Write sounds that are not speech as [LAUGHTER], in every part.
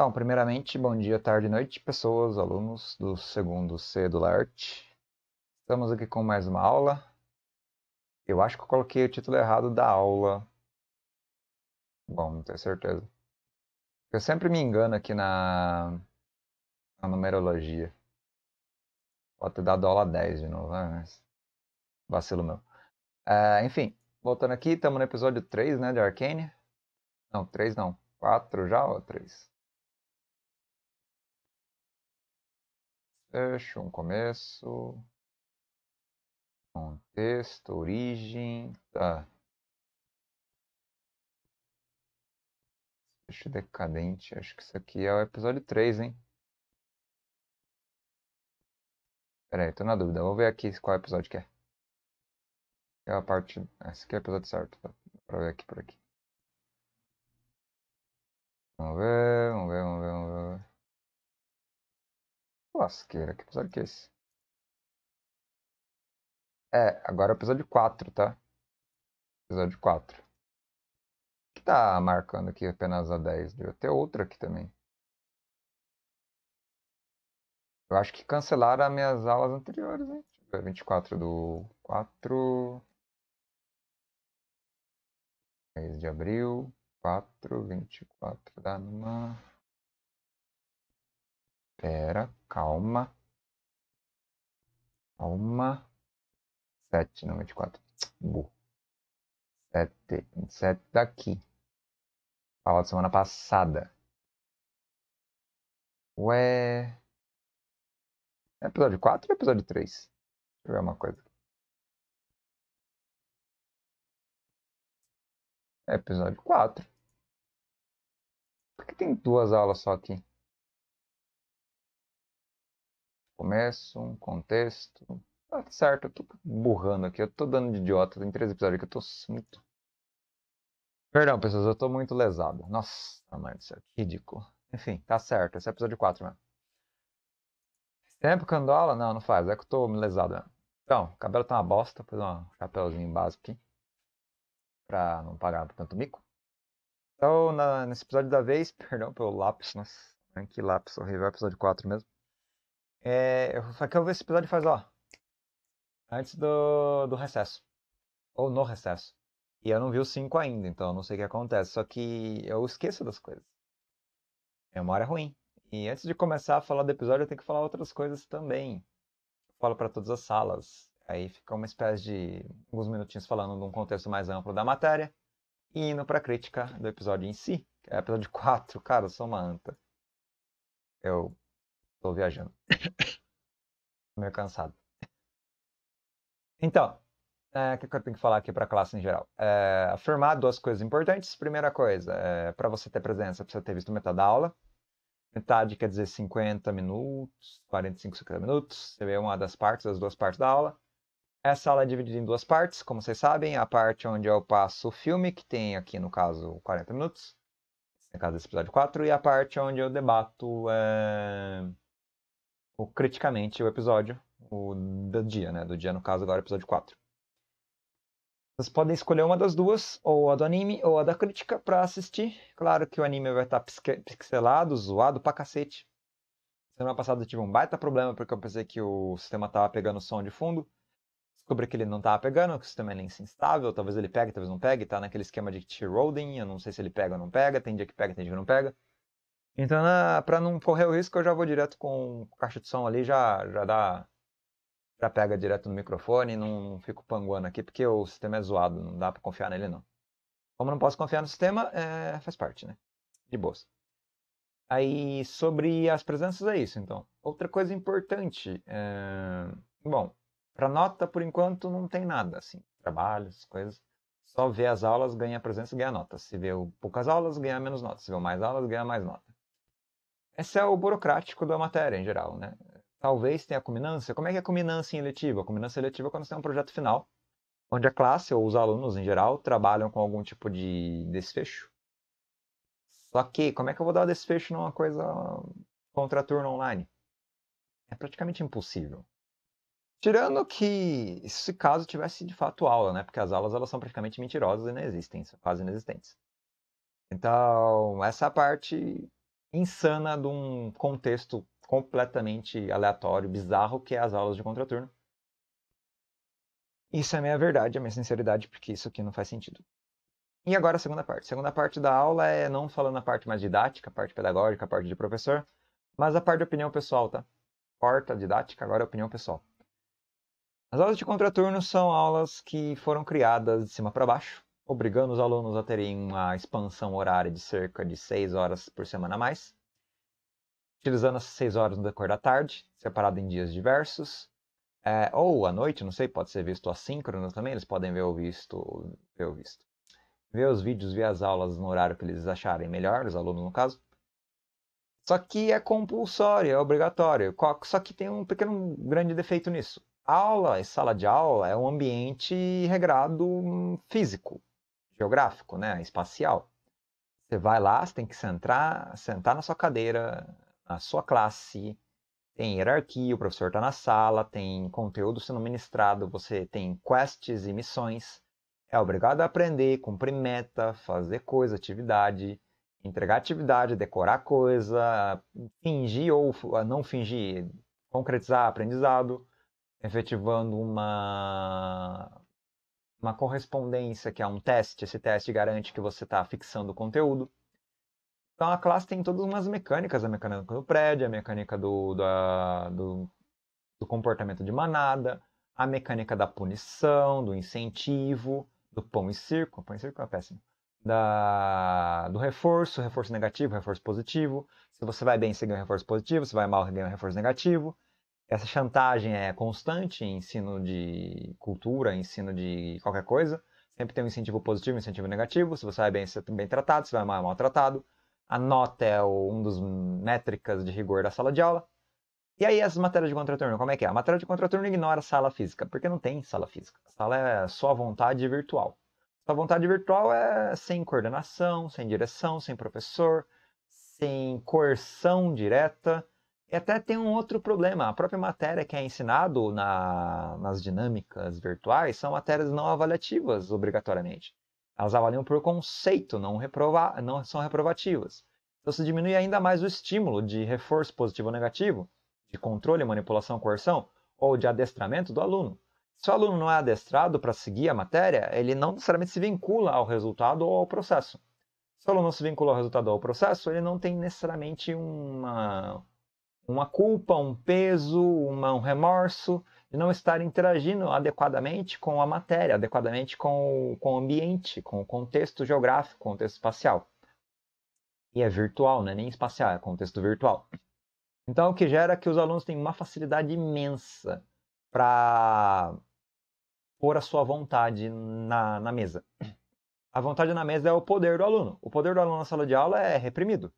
Então, primeiramente, bom dia, tarde e noite, pessoas, alunos do segundo C do LART. Estamos aqui com mais uma aula. Eu acho que eu coloquei o título errado da aula. Bom, não tenho certeza. Eu sempre me engano aqui na, na numerologia. Pode ter dado aula 10 de novo, né? mas vacilo meu. É, enfim, voltando aqui, estamos no episódio 3 né, de Arcane. Não, 3 não. 4 já ou 3? Fecho um começo. Contexto, origem. Tá. Fecho decadente. Acho que isso aqui é o episódio 3, hein? Pera aí, tô na dúvida. Vou ver aqui qual episódio que é. É a parte. Esse aqui é o episódio certo. Tá? Pra ver aqui por aqui. Vamos ver, vamos ver, vamos ver, vamos ver. Lasqueira, que episódio que é esse? É, agora é o episódio 4, tá? Episódio 4. O Que tá marcando aqui apenas a 10. Deu até outra aqui também. Eu acho que cancelaram as minhas aulas anteriores, hein? 24 do 4. 10 de abril. 4, 24 da numa. Pera, Calma. Calma. 7, não, 24. Burro. 7, 27 daqui. Aula de semana passada. Ué. É episódio 4 ou é episódio 3? Deixa eu ver uma coisa. É episódio 4. Por que tem duas aulas só aqui? Começo, um contexto. Tá certo, eu tô burrando aqui, eu tô dando de idiota. Tem três episódios que eu tô muito. Perdão, pessoas, eu tô muito lesado. Nossa, mãe do céu, que ridículo. Enfim, tá certo, esse é o episódio 4 mesmo. Tempo candola? Não, não faz, é que eu tô lesado mesmo. Então, o cabelo tá uma bosta, fazer um chapéuzinho básico aqui. Pra não pagar tanto mico. Então, na, nesse episódio da vez, [LAUGHS] perdão pelo lápis, nossa, que lápis horrível, é o episódio 4 mesmo. É, eu só quero ver esse episódio faz, ó. Antes do, do recesso. Ou no recesso. E eu não vi o 5 ainda, então eu não sei o que acontece. Só que eu esqueço das coisas. Memória hora ruim. E antes de começar a falar do episódio, eu tenho que falar outras coisas também. Eu falo para todas as salas. Aí fica uma espécie de alguns minutinhos falando de um contexto mais amplo da matéria e indo pra crítica do episódio em si. Que é episódio 4, [LAUGHS] cara, eu sou uma anta. Eu Estou viajando. [LAUGHS] Meio cansado. Então, é, o é, que eu tenho que falar aqui para a classe em geral? É, afirmar duas coisas importantes. Primeira coisa, é, para você ter presença, precisa ter visto metade da aula. Metade quer dizer 50 minutos, 45, 50 minutos. você vê uma das partes, das duas partes da aula. Essa aula é dividida em duas partes, como vocês sabem. A parte onde eu passo o filme, que tem aqui, no caso, 40 minutos. No caso, desse episódio 4. E a parte onde eu debato... É o, criticamente o episódio o, do dia, né? Do dia, no caso, agora, é episódio 4. Vocês podem escolher uma das duas, ou a do anime ou a da crítica, para assistir. Claro que o anime vai tá estar pixelado, zoado pra cacete. Semana passada eu tive um baita problema porque eu pensei que o sistema tava pegando som de fundo. Descobri que ele não tava pegando, que o sistema é instável, talvez ele pegue, talvez não pegue, tá naquele esquema de T-Roading, eu não sei se ele pega ou não pega, tem dia que pega, tem dia que não pega. Então, para não correr o risco, eu já vou direto com caixa de som ali, já, já dá. Já pega direto no microfone, não, não fico panguando aqui, porque o sistema é zoado, não dá para confiar nele não. Como não posso confiar no sistema, é, faz parte, né? De boas. Aí, sobre as presenças, é isso, então. Outra coisa importante, é... bom, para nota, por enquanto, não tem nada, assim, trabalhos, coisas só vê as aulas, ganha presença, ganha nota. Se vê poucas aulas, ganha menos nota. Se vê mais aulas, ganha mais nota. Esse é o burocrático da matéria em geral, né? Talvez tenha culminância. Como é que é a culminância em eletiva? A culminância eletiva é quando você tem um projeto final, onde a classe ou os alunos em geral trabalham com algum tipo de desfecho. Só que, como é que eu vou dar o desfecho numa coisa contra turno online? É praticamente impossível. Tirando que, se caso tivesse de fato aula, né? Porque as aulas elas são praticamente mentirosas e não existem, são quase inexistentes. Então, essa parte insana de um contexto completamente aleatório, bizarro, que é as aulas de contraturno. Isso é a minha verdade, a minha sinceridade, porque isso aqui não faz sentido. E agora a segunda parte. A segunda parte da aula é não falando a parte mais didática, a parte pedagógica, a parte de professor, mas a parte de opinião pessoal, tá? Corta a didática, agora a é opinião pessoal. As aulas de contraturno são aulas que foram criadas de cima para baixo, obrigando os alunos a terem uma expansão horária de cerca de 6 horas por semana a mais, utilizando essas 6 horas no decorrer da tarde, separado em dias diversos, é, ou à noite, não sei, pode ser visto assíncrono também, eles podem ver o visto, ver o visto. Ver os vídeos, ver as aulas no horário que eles acharem melhor, os alunos no caso. Só que é compulsório, é obrigatório. Só que tem um pequeno, grande defeito nisso. A aula, a sala de aula, é um ambiente regrado hum, físico geográfico, né? Espacial. Você vai lá, você tem que sentar, sentar na sua cadeira, na sua classe, tem hierarquia, o professor está na sala, tem conteúdo sendo ministrado, você tem quests e missões, é obrigado a aprender, cumprir meta, fazer coisa, atividade, entregar atividade, decorar coisa, fingir ou ah, não fingir, concretizar aprendizado, efetivando uma uma correspondência, que é um teste. Esse teste garante que você está fixando o conteúdo. Então a classe tem todas umas mecânicas, a mecânica do prédio, a mecânica do, da, do, do comportamento de manada, a mecânica da punição, do incentivo, do pão e circo, pão e circo é péssimo, da, do reforço, reforço negativo, reforço positivo. Se você vai bem, você ganha um reforço positivo, se vai mal, você ganha um reforço negativo essa chantagem é constante, ensino de cultura, ensino de qualquer coisa. Sempre tem um incentivo positivo um incentivo negativo. Se você vai bem, você é bem tratado, se vai mal, é maltratado. A nota é um dos métricas de rigor da sala de aula. E aí, essas matérias de contraturno, como é que é? A matéria de contraturno ignora a sala física, porque não tem sala física. A sala é só vontade virtual. Sua vontade virtual é sem coordenação, sem direção, sem professor, sem coerção direta e até tem um outro problema. A própria matéria que é ensinado na, nas dinâmicas virtuais são matérias não avaliativas, obrigatoriamente. Elas avaliam por conceito, não, reprova, não são reprovativas. Então se diminui ainda mais o estímulo de reforço positivo ou negativo, de controle, manipulação, coerção, ou de adestramento do aluno. Se o aluno não é adestrado para seguir a matéria, ele não necessariamente se vincula ao resultado ou ao processo. Se o aluno não se vincula ao resultado ou ao processo, ele não tem necessariamente uma, uma culpa, um peso, uma, um remorso de não estar interagindo adequadamente com a matéria, adequadamente com o, com o ambiente, com o contexto geográfico, contexto espacial. E é virtual, né? nem espacial, é contexto virtual. Então, o que gera é que os alunos têm uma facilidade imensa para pôr a sua vontade na, na mesa. A vontade na mesa é o poder do aluno. O poder do aluno na sala de aula é reprimido.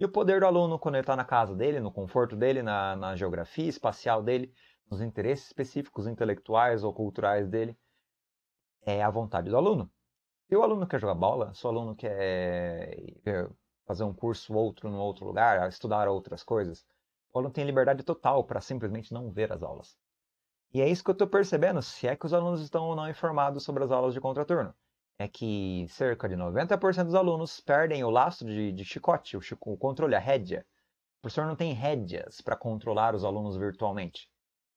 E o poder do aluno conectar tá na casa dele, no conforto dele, na, na geografia espacial dele, nos interesses específicos intelectuais ou culturais dele, é a vontade do aluno. Se o aluno quer jogar bola, se o aluno quer eh, fazer um curso outro no outro lugar, estudar outras coisas, o aluno tem liberdade total para simplesmente não ver as aulas. E é isso que eu estou percebendo, se é que os alunos estão ou não informados sobre as aulas de contraturno é que cerca de 90% dos alunos perdem o lastro de, de chicote, o, chico, o controle, a rédea. O professor não tem rédeas para controlar os alunos virtualmente.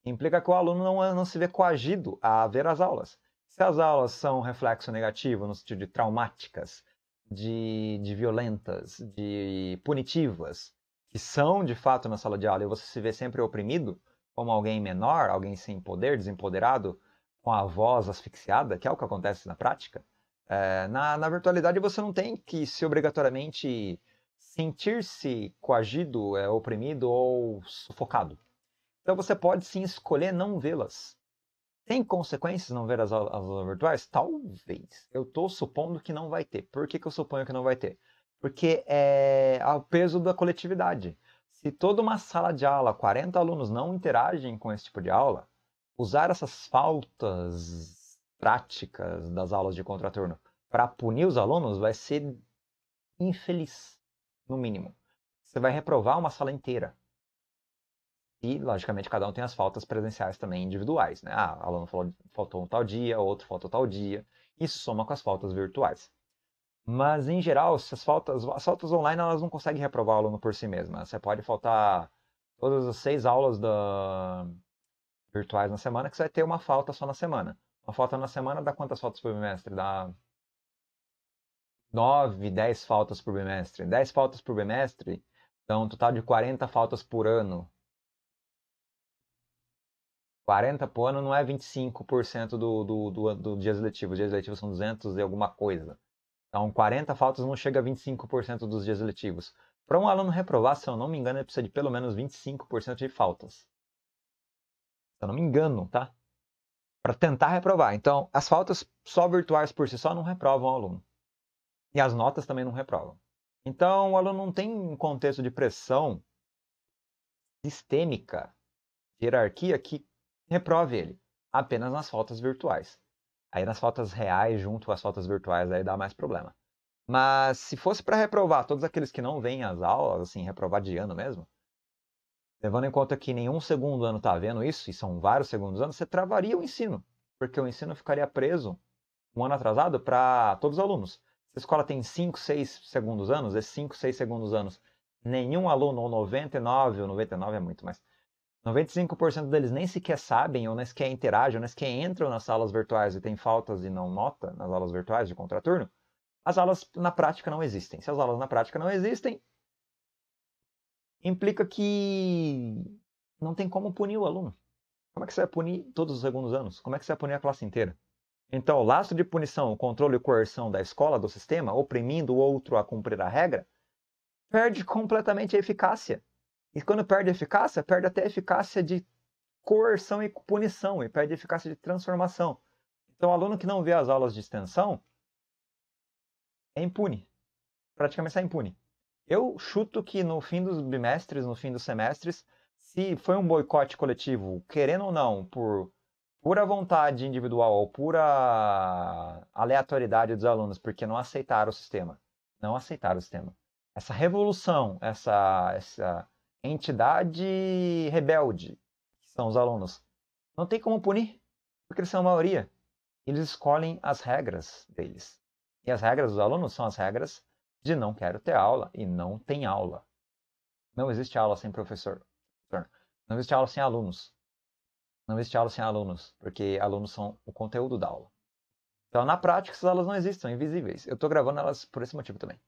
Implica que o aluno não, não se vê coagido a ver as aulas. Se as aulas são reflexo negativo, no sentido de traumáticas, de, de violentas, de punitivas, que são de fato na sala de aula e você se vê sempre oprimido, como alguém menor, alguém sem poder, desempoderado, com a voz asfixiada, que é o que acontece na prática, é, na, na virtualidade você não tem que se obrigatoriamente sentir-se coagido, é, oprimido ou sufocado. Então você pode sim escolher não vê-las. Tem consequências não ver as aulas, as aulas virtuais? Talvez. Eu estou supondo que não vai ter. Por que, que eu suponho que não vai ter? Porque é, é o peso da coletividade. Se toda uma sala de aula, 40 alunos não interagem com esse tipo de aula, usar essas faltas práticas das aulas de contraturno para punir os alunos vai ser infeliz, no mínimo. Você vai reprovar uma sala inteira. E, logicamente, cada um tem as faltas presenciais também individuais, né? Ah, o aluno falou, faltou um tal dia, outro faltou tal dia. Isso soma com as faltas virtuais. Mas, em geral, as faltas, as faltas online, elas não conseguem reprovar o aluno por si mesma. Você pode faltar todas as seis aulas da... virtuais na semana, que você vai ter uma falta só na semana. Uma falta na semana dá quantas faltas por bimestre? Dá 9, 10 faltas por bimestre. 10 faltas por bimestre dá um total de 40 faltas por ano. 40 por ano não é 25% do, do, do, do dias letivos. Os dias letivos são 200 e alguma coisa. Então, 40 faltas não chega a 25% dos dias letivos. Para um aluno reprovar, se eu não me engano, ele precisa de pelo menos 25% de faltas. Se eu não me engano, tá? para tentar reprovar. Então, as faltas só virtuais por si só não reprovam o aluno. E as notas também não reprovam. Então, o aluno não tem um contexto de pressão sistêmica, de hierarquia, que reprove ele, apenas nas faltas virtuais. Aí, nas faltas reais, junto às faltas virtuais, aí dá mais problema. Mas, se fosse para reprovar todos aqueles que não vêm às aulas, assim, reprovar de ano mesmo, levando em conta que nenhum segundo ano está vendo isso, e são vários segundos anos, você travaria o ensino, porque o ensino ficaria preso um ano atrasado para todos os alunos. Se a escola tem 5, 6 segundos anos, esses 5, 6 segundos anos, nenhum aluno, ou 99, ou 99 é muito mais, 95% deles nem sequer sabem, ou nem sequer interagem, ou nem sequer entram nas salas virtuais e têm faltas e não nota nas aulas virtuais de contraturno, as aulas na prática não existem. Se as aulas na prática não existem, implica que não tem como punir o aluno. Como é que você vai punir todos os segundos anos? Como é que você vai punir a classe inteira? Então, o laço de punição, controle e coerção da escola, do sistema, oprimindo o outro a cumprir a regra, perde completamente a eficácia. E quando perde a eficácia, perde até a eficácia de coerção e punição, e perde a eficácia de transformação. Então, o aluno que não vê as aulas de extensão é impune. Praticamente está impune. Eu chuto que no fim dos bimestres, no fim dos semestres, se foi um boicote coletivo, querendo ou não, por pura vontade individual ou pura aleatoriedade dos alunos, porque não aceitaram o sistema, não aceitaram o sistema. Essa revolução, essa, essa entidade rebelde, que são os alunos, não tem como punir, porque eles são a maioria. Eles escolhem as regras deles. E as regras dos alunos são as regras de não quero ter aula e não tem aula. Não existe aula sem professor. Não existe aula sem alunos. Não existe aula sem alunos, porque alunos são o conteúdo da aula. Então, na prática, essas aulas não existem, são invisíveis. Eu estou gravando elas por esse motivo também.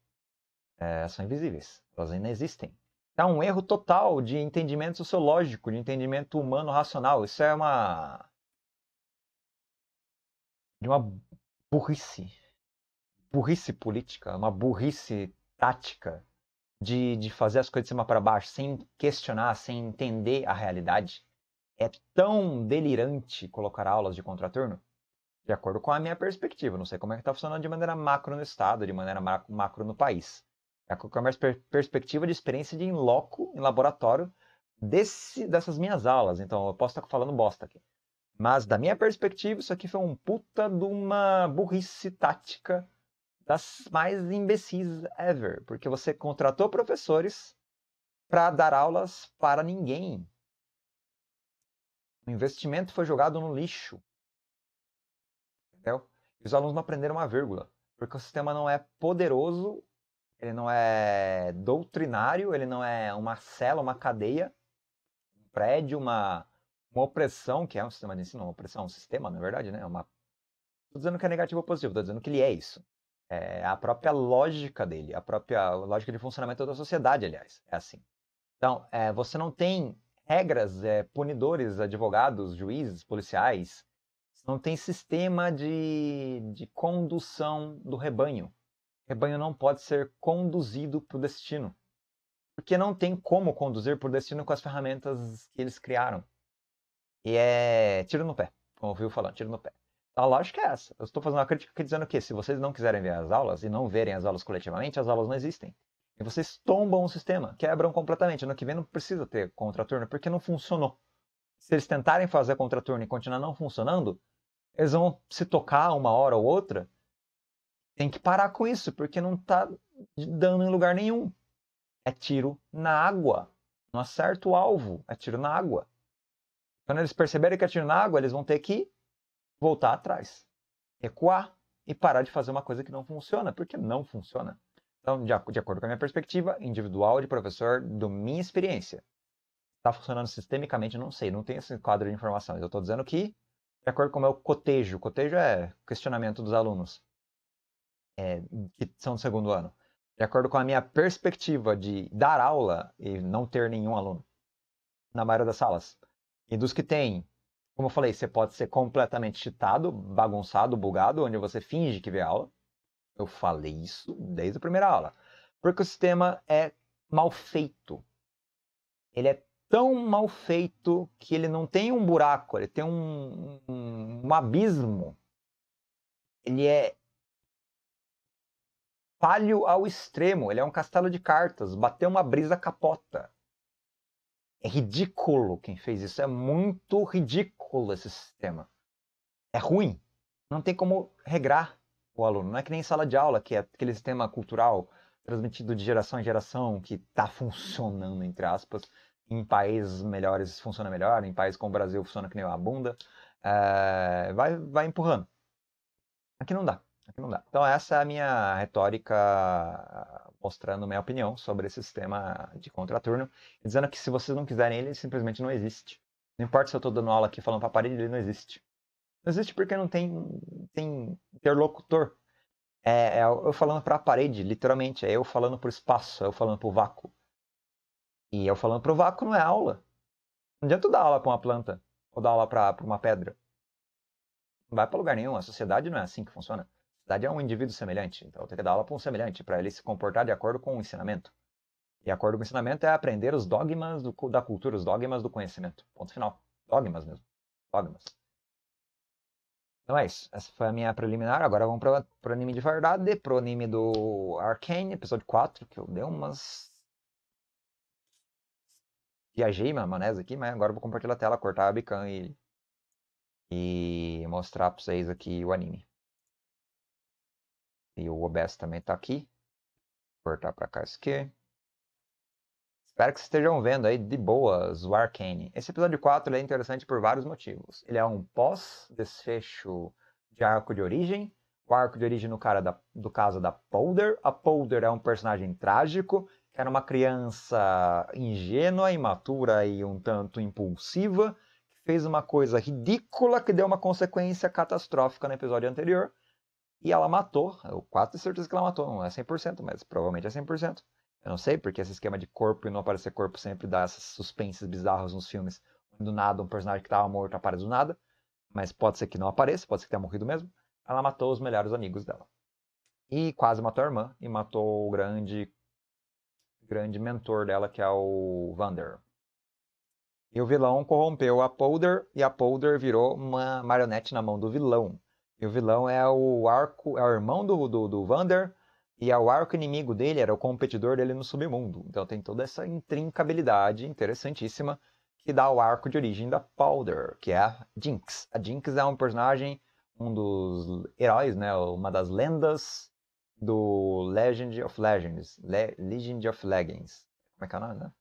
É, são invisíveis, elas ainda existem. é um erro total de entendimento sociológico, de entendimento humano racional. Isso é uma de uma burrice burrice política, uma burrice tática de, de fazer as coisas de cima para baixo, sem questionar, sem entender a realidade. É tão delirante colocar aulas de contraturno, de acordo com a minha perspectiva. Não sei como é que está funcionando de maneira macro no Estado, de maneira macro no país. É com a minha perspectiva de experiência de em loco, em laboratório, desse, dessas minhas aulas. Então, eu posso estar tá falando bosta aqui. Mas, da minha perspectiva, isso aqui foi um puta de uma burrice tática das mais imbecis ever, porque você contratou professores para dar aulas para ninguém. O investimento foi jogado no lixo. Entendeu? E os alunos não aprenderam uma vírgula, porque o sistema não é poderoso, ele não é doutrinário, ele não é uma cela, uma cadeia, um prédio, uma, uma opressão, que é um sistema de ensino, uma opressão, um sistema, na é verdade, né? É uma... Tô dizendo que é negativo ou positivo, tô dizendo que ele é isso. É a própria lógica dele, a própria lógica de funcionamento da sociedade, aliás, é assim. Então, é, você não tem regras, é, punidores, advogados, juízes, policiais, não tem sistema de, de condução do rebanho. O rebanho não pode ser conduzido para o destino, porque não tem como conduzir para o destino com as ferramentas que eles criaram. E é tiro no pé, como ouviu falando, tiro no pé. A lógica é essa. Eu estou fazendo uma crítica aqui dizendo que se vocês não quiserem ver as aulas e não verem as aulas coletivamente, as aulas não existem. E vocês tombam o sistema, quebram completamente. Ano que vem não precisa ter contraturno, porque não funcionou. Se eles tentarem fazer contraturno e continuar não funcionando, eles vão se tocar uma hora ou outra. Tem que parar com isso, porque não está dando em lugar nenhum. É tiro na água. Não acerta o alvo, é tiro na água. Quando eles perceberem que é tiro na água, eles vão ter que voltar atrás, recuar e parar de fazer uma coisa que não funciona, porque não funciona. Então, de, de acordo com a minha perspectiva individual de professor, da minha experiência, está funcionando sistemicamente, não sei, não tem esse quadro de informações. Eu estou dizendo que, de acordo com o meu cotejo, cotejo é questionamento dos alunos é, que são do segundo ano, de acordo com a minha perspectiva de dar aula e não ter nenhum aluno na maioria das salas, e dos que tem, como eu falei, você pode ser completamente cheatado, bagunçado, bugado, onde você finge que vê aula. Eu falei isso desde a primeira aula. Porque o sistema é mal feito. Ele é tão mal feito que ele não tem um buraco, ele tem um, um, um abismo. Ele é falho ao extremo, ele é um castelo de cartas. Bater uma brisa capota. É ridículo quem fez isso. É muito ridículo esse sistema. É ruim. Não tem como regrar o aluno. Não é que nem sala de aula, que é aquele sistema cultural transmitido de geração em geração, que está funcionando, entre aspas. Em países melhores funciona melhor, em países como o Brasil funciona que nem uma bunda. É... vai, vai empurrando. Aqui não dá. Aqui não dá. Então essa é a minha retórica mostrando minha opinião sobre esse sistema de contraturno, dizendo que se vocês não quiserem ele, ele simplesmente não existe. Não importa se eu estou dando aula aqui falando para a parede, ele não existe. Não existe porque não tem, tem interlocutor. É, é eu falando para a parede, literalmente. É eu falando para o espaço, é eu falando para o vácuo. E eu falando para o vácuo não é aula. Não adianta eu dar aula para uma planta ou dar aula para uma pedra. Não vai para lugar nenhum. A sociedade não é assim que funciona é um indivíduo semelhante, então eu tenho que dar aula para um semelhante, para ele se comportar de acordo com o ensinamento. E acordo com o ensinamento é aprender os dogmas do, da cultura, os dogmas do conhecimento. Ponto final. Dogmas mesmo. Dogmas. Então é isso. Essa foi a minha preliminar. Agora vamos para o anime de verdade, pro anime do Arcane, episódio 4, que eu dei umas. Viajei minha manés aqui, mas agora eu vou compartilhar a tela, cortar a bican e. e mostrar para vocês aqui o anime. E o OBS também está aqui. Vou cortar para cá isso aqui. Espero que vocês estejam vendo aí de boas o Arcane. Esse episódio 4 é interessante por vários motivos. Ele é um pós-desfecho de arco de origem. O arco de origem no cara da, do caso da Polder. A Polder é um personagem trágico, que era uma criança ingênua, imatura e um tanto impulsiva, que fez uma coisa ridícula que deu uma consequência catastrófica no episódio anterior. E ela matou, eu quase tenho certeza que ela matou, não é 100%, mas provavelmente é 100%. Eu não sei, porque esse esquema de corpo e não aparecer corpo sempre dá essas suspensas bizarras nos filmes. Do nada, um personagem que estava morto aparece do nada. Mas pode ser que não apareça, pode ser que tenha morrido mesmo. Ela matou os melhores amigos dela. E quase matou a irmã, e matou o grande grande mentor dela, que é o Vander. E o vilão corrompeu a Polder, e a Polder virou uma marionete na mão do vilão. E o vilão é o arco, é o irmão do, do, do Vander, e é o arco inimigo dele, era o competidor dele no submundo. Então tem toda essa intrincabilidade interessantíssima que dá o arco de origem da Powder, que é a Jinx. A Jinx é um personagem, um dos heróis, né? Uma das lendas do Legend of Legends. Le Legend of Legends. Como é que é o nome, né?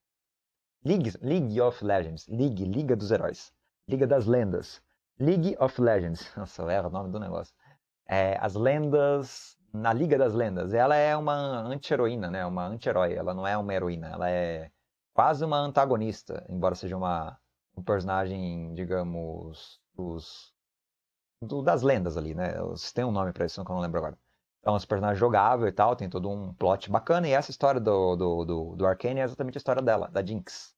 League, League of Legends. League, Liga dos Heróis. Liga das Lendas. League of Legends. [LAUGHS] Nossa, eu erro o nome do negócio. É, as lendas. Na Liga das Lendas. Ela é uma anti-heroína, né? Uma anti-herói. Ela não é uma heroína. Ela é quase uma antagonista, embora seja uma, um personagem, digamos, dos, do, das lendas ali, né? tem um nome pra isso, que eu não lembro agora. É então, um personagem jogável e tal, tem todo um plot bacana. E essa história do, do, do, do Arcane é exatamente a história dela, da Jinx.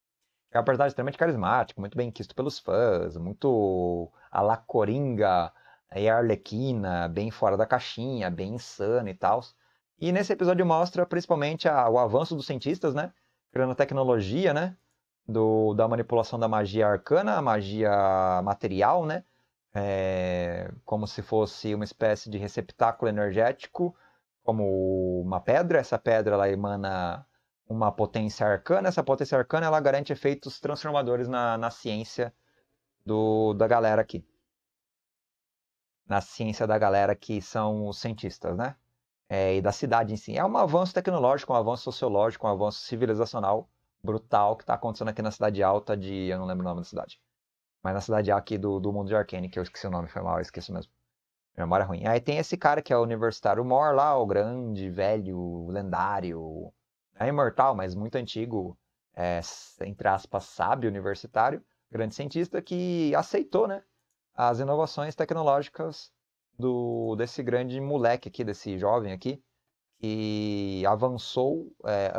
É um personagem extremamente carismático, muito bem quisto pelos fãs, muito a la Coringa é, e Arlequina, bem fora da caixinha, bem insano e tal. E nesse episódio mostra principalmente a, o avanço dos cientistas, né? Criando tecnologia, né? Do, da manipulação da magia arcana, a magia material, né? É, como se fosse uma espécie de receptáculo energético, como uma pedra. Essa pedra ela emana uma potência arcana. Essa potência arcana ela garante efeitos transformadores na, na ciência do, da galera aqui. Na ciência da galera que são os cientistas, né? É, e da cidade em si. É um avanço tecnológico, um avanço sociológico, um avanço civilizacional brutal que está acontecendo aqui na cidade alta de. Eu não lembro o nome da cidade. Mas na cidade aqui do, do mundo de Arkane, que eu esqueci o nome, foi mal, eu esqueci mesmo. memória ruim. Aí tem esse cara que é o universitário Mor lá, o grande, velho, lendário, é imortal, mas muito antigo, é, entre aspas, sábio universitário, grande cientista, que aceitou né, as inovações tecnológicas do desse grande moleque aqui, desse jovem aqui, que avançou é,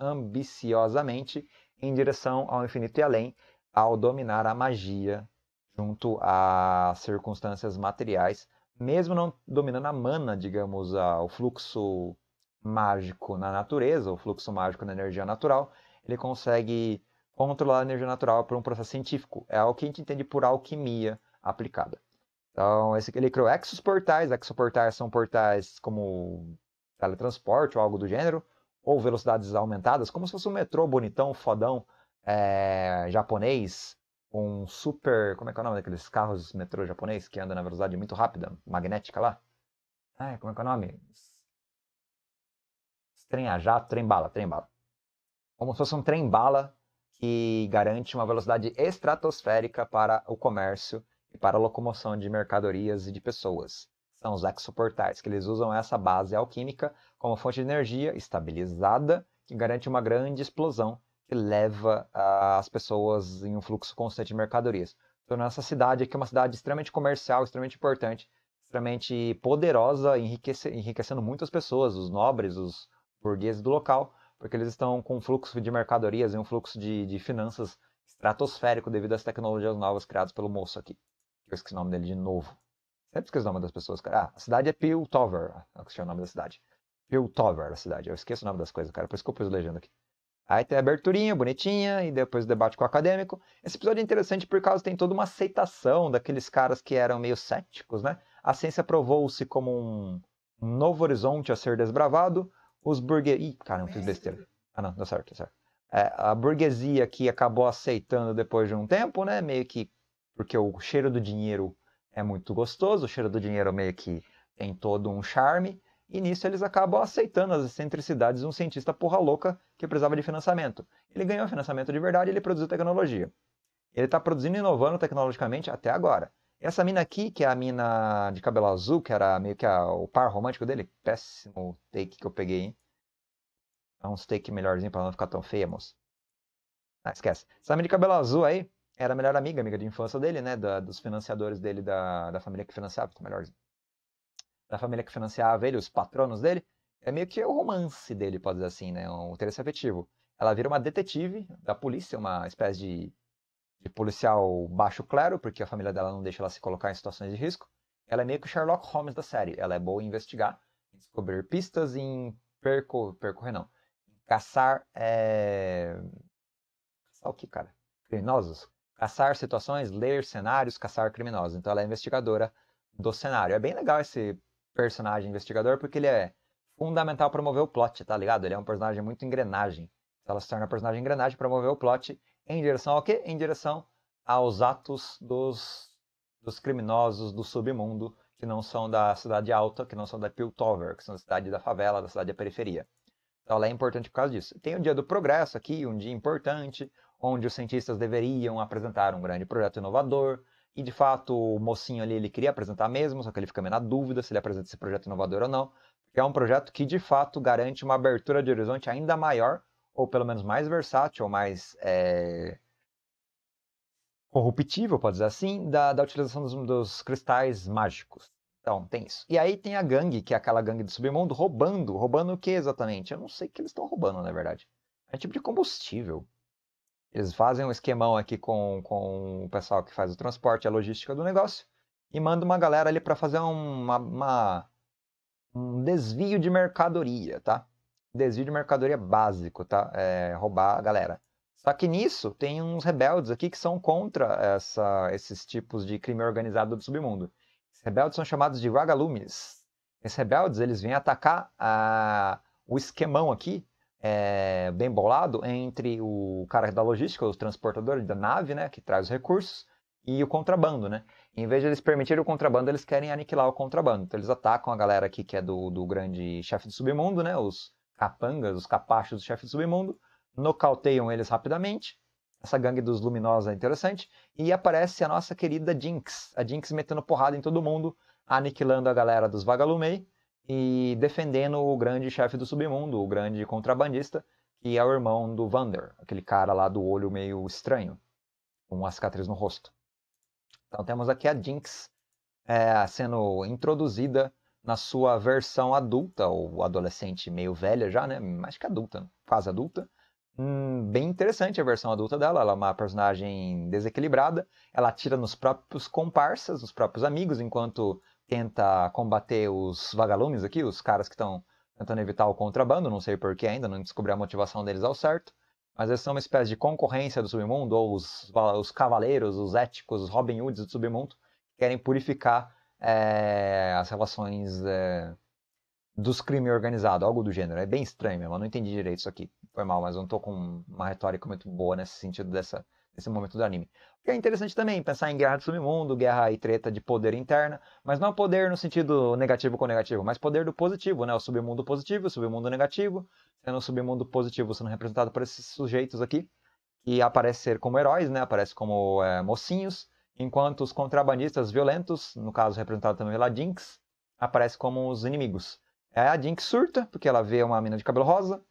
ambiciosamente em direção ao infinito e além, ao dominar a magia junto às circunstâncias materiais, mesmo não dominando a mana, digamos, a, o fluxo mágico na natureza, o fluxo mágico na energia natural, ele consegue controlar a energia natural por um processo científico. É o que a gente entende por alquimia aplicada. Então, esse, ele criou exosportais. Exoportais são portais como teletransporte ou algo do gênero, ou velocidades aumentadas, como se fosse um metrô bonitão, fodão, é, japonês, um super. Como é que é o nome daqueles carros metrô japonês que anda na velocidade muito rápida, magnética lá? como é que é o nome? trem a jato, trem bala, trem bala. Como se fosse um trem bala que garante uma velocidade estratosférica para o comércio e para a locomoção de mercadorias e de pessoas. São os exoportais, que eles usam essa base alquímica como fonte de energia estabilizada, que garante uma grande explosão que leva uh, as pessoas em um fluxo constante de mercadorias. Então, nossa cidade aqui é uma cidade extremamente comercial, extremamente importante, extremamente poderosa, enriquece, enriquecendo muitas pessoas, os nobres, os, burgueses do local, porque eles estão com um fluxo de mercadorias e um fluxo de, de finanças estratosférico devido às tecnologias novas criadas pelo moço aqui. Eu esqueci o nome dele de novo. Sempre esqueço o nome das pessoas, cara. Ah, a cidade é Piltover. Ah, eu esqueci o nome da cidade. Piltover, a cidade. Eu esqueço o nome das coisas, cara. Por isso que eu pus legenda aqui. Aí tem a aberturinha, bonitinha, e depois o debate com o acadêmico. Esse episódio é interessante por causa tem toda uma aceitação daqueles caras que eram meio céticos, né? A ciência provou-se como um novo horizonte a ser desbravado, os burgueses. Ih, caramba, fiz besteira. Ah, não, deu certo, deu certo. É, a burguesia que acabou aceitando depois de um tempo, né? Meio que. Porque o cheiro do dinheiro é muito gostoso, o cheiro do dinheiro meio que tem todo um charme. E nisso eles acabam aceitando as excentricidades de um cientista porra louca que precisava de financiamento. Ele ganhou financiamento de verdade e ele produziu tecnologia. Ele está produzindo e inovando tecnologicamente até agora. Essa mina aqui, que é a mina de cabelo azul, que era meio que a, o par romântico dele, péssimo take que eu peguei, hein? Dá uns take melhorzinho pra não ficar tão feia, moço. Ah, esquece. Essa mina de cabelo azul aí era a melhor amiga, amiga de infância dele, né? Da, dos financiadores dele, da, da família que financiava, tá melhorzinho. Da família que financiava ele, os patronos dele. É meio que o romance dele, pode dizer assim, né? Um interesse afetivo. Ela vira uma detetive da polícia, uma espécie de de policial baixo clero, porque a família dela não deixa ela se colocar em situações de risco. Ela é meio que o Sherlock Holmes da série. Ela é boa em investigar, em descobrir pistas, em perco, percorrer não, em caçar, é... caçar o que, cara? Criminosos? Caçar situações, ler cenários, caçar criminosos. Então ela é investigadora do cenário. É bem legal esse personagem investigador porque ele é fundamental para mover o plot, tá ligado? Ele é um personagem muito engrenagem. Ela se torna personagem engrenagem para mover o plot em direção ao quê? Em direção aos atos dos, dos criminosos do submundo, que não são da cidade alta, que não são da Piltover, que são da cidade da favela, da cidade da periferia. Então ela é importante por causa disso. Tem o Dia do Progresso aqui, um dia importante, onde os cientistas deveriam apresentar um grande projeto inovador, e de fato o mocinho ali ele queria apresentar mesmo, só que ele fica meio na dúvida se ele apresenta esse projeto inovador ou não, porque é um projeto que de fato garante uma abertura de horizonte ainda maior ou pelo menos mais versátil, mais é, corruptível, pode dizer assim, da, da utilização dos, dos, cristais mágicos. Então, tem isso. E aí tem a gangue, que é aquela gangue do submundo, roubando. Roubando o que exatamente? Eu não sei o que eles estão roubando, na verdade. É um tipo de combustível. Eles fazem um esquemão aqui com, com o pessoal que faz o transporte e a logística do negócio e manda uma galera ali para fazer uma, uma, um desvio de mercadoria, tá? desvio de mercadoria básico, tá? É, roubar a galera. Só que nisso tem uns rebeldes aqui que são contra essa, esses tipos de crime organizado do submundo. Esses rebeldes são chamados de vagalumes. Esses rebeldes eles vêm atacar a, ah, o esquemão aqui, é, bem bolado, entre o cara da logística, o transportador da nave, né, que traz os recursos, e o contrabando, né? Em vez de eles permitirem o contrabando, eles querem aniquilar o contrabando. Então eles atacam a galera aqui que é do, do grande chefe do submundo, né? Os capangas, os capachos do chefe do submundo, nocauteiam eles rapidamente. Essa gangue dos luminosos é interessante. E aparece a nossa querida Jinx. A Jinx metendo porrada em todo mundo, aniquilando a galera dos Vagalumei e defendendo o grande chefe do submundo, o grande contrabandista, que é o irmão do Vander, aquele cara lá do olho meio estranho, com uma cicatriz no rosto. Então temos aqui a Jinx é, sendo introduzida na sua versão adulta, ou adolescente meio velha já, né? Mais que adulta, quase adulta. Hum, bem interessante a versão adulta dela. Ela é uma personagem desequilibrada. Ela atira nos próprios comparsas, nos próprios amigos, enquanto tenta combater os vagalumes aqui, os caras que estão tentando evitar o contrabando. Não sei porquê ainda, não descobri a motivação deles ao certo. Mas eles são uma espécie de concorrência do submundo, ou os, os cavaleiros, os éticos, os Robin Hoods do submundo, que querem purificar é, as relações é, dos crimes organizados, algo do gênero. É bem estranho mesmo, eu não entendi direito isso aqui. Foi mal, mas eu não tô com uma retórica muito boa nesse sentido dessa, desse momento do anime. Porque é interessante também pensar em guerra do submundo, guerra e treta de poder interna, mas não poder no sentido negativo com negativo, mas poder do positivo, né? O submundo positivo, o submundo negativo, sendo o submundo positivo sendo representado por esses sujeitos aqui, que aparecem como heróis, né? Aparecem como é, mocinhos, enquanto os contrabandistas violentos, no caso representado também pela Jinx, aparecem como os inimigos. Aí é a Jinx surta, porque ela vê uma mina de cabelo rosa,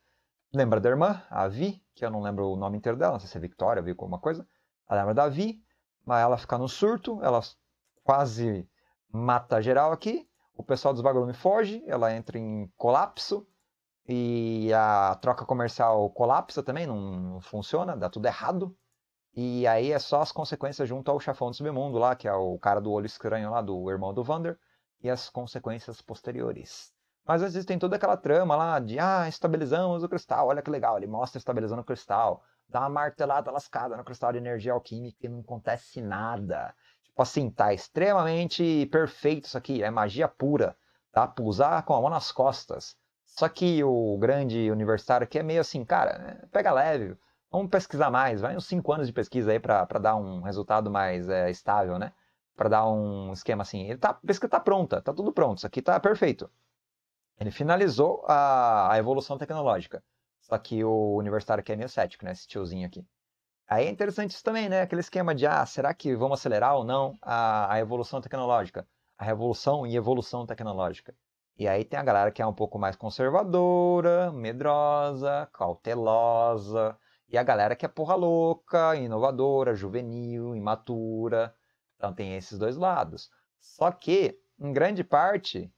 lembra da irmã, a Vi, que eu não lembro o nome inteiro dela, não sei se é Victoria, Vi alguma coisa. Ela lembra da Vi, mas ela fica no surto, ela quase mata geral aqui. O pessoal dos me foge, ela entra em colapso. E a troca comercial colapsa também, não funciona, dá tudo errado. E aí é só as consequências junto ao chafão do submundo lá, que é o cara do olho estranho lá, do irmão do Vander, e as consequências posteriores. Mas às vezes tem toda aquela trama lá de, ah, estabilizamos o cristal, olha que legal, ele mostra estabilizando o cristal, dá uma martelada lascada no cristal de energia alquímica e não acontece nada. Tipo assim, tá extremamente perfeito isso aqui, é magia pura, tá? Pulsar com a mão nas costas. Só que o grande universitário aqui é meio assim, cara, pega leve, vamos pesquisar mais, vai uns 5 anos de pesquisa aí para dar um resultado mais é, estável, né? Para dar um esquema assim. Ele tá, a pesquisa está pronta, está tudo pronto, isso aqui está perfeito. Ele finalizou a, a, evolução tecnológica. Só que o universitário aqui é meio cético, né? Esse tiozinho aqui. Aí é interessante isso também, né? Aquele esquema de, ah, será que vamos acelerar ou não a, a evolução tecnológica? A revolução e evolução tecnológica. E aí tem a galera que é um pouco mais conservadora, medrosa, cautelosa, e a galera que é porra louca, inovadora, juvenil, imatura. Então tem esses dois lados. Só que, em grande parte,